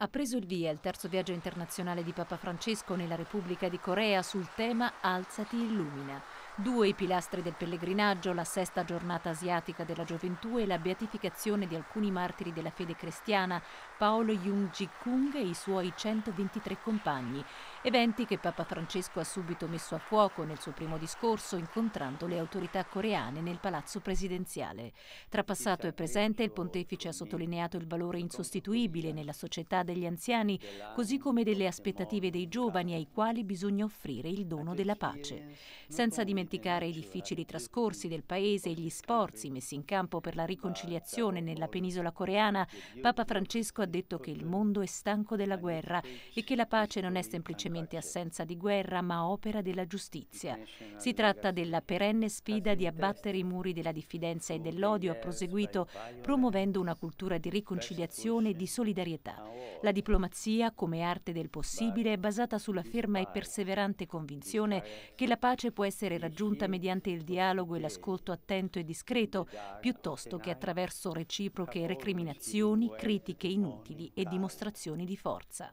ha preso il via il terzo viaggio internazionale di Papa Francesco nella Repubblica di Corea sul tema Alzati illumina. Due i pilastri del pellegrinaggio, la sesta giornata asiatica della gioventù e la beatificazione di alcuni martiri della fede cristiana, Paolo Jung Ji Kung e i suoi 123 compagni, eventi che Papa Francesco ha subito messo a fuoco nel suo primo discorso incontrando le autorità coreane nel palazzo presidenziale. Tra passato e presente il pontefice ha sottolineato il valore insostituibile nella società degli anziani, così come delle aspettative dei giovani ai quali bisogna offrire il dono della pace. Senza dimenticare i difficili trascorsi del paese e gli sforzi messi in campo per la riconciliazione nella penisola coreana, Papa Francesco ha detto che il mondo è stanco della guerra e che la pace non è semplicemente assenza di guerra, ma opera della giustizia. Si tratta della perenne sfida di abbattere i muri della diffidenza e dell'odio, ha proseguito, promuovendo una cultura di riconciliazione e di solidarietà. La diplomazia, come arte del possibile, è basata sulla ferma e perseverante convinzione che la pace può essere raggiunta mediante il dialogo e l'ascolto attento e discreto, piuttosto che attraverso reciproche recriminazioni, critiche inutili e dimostrazioni di forza.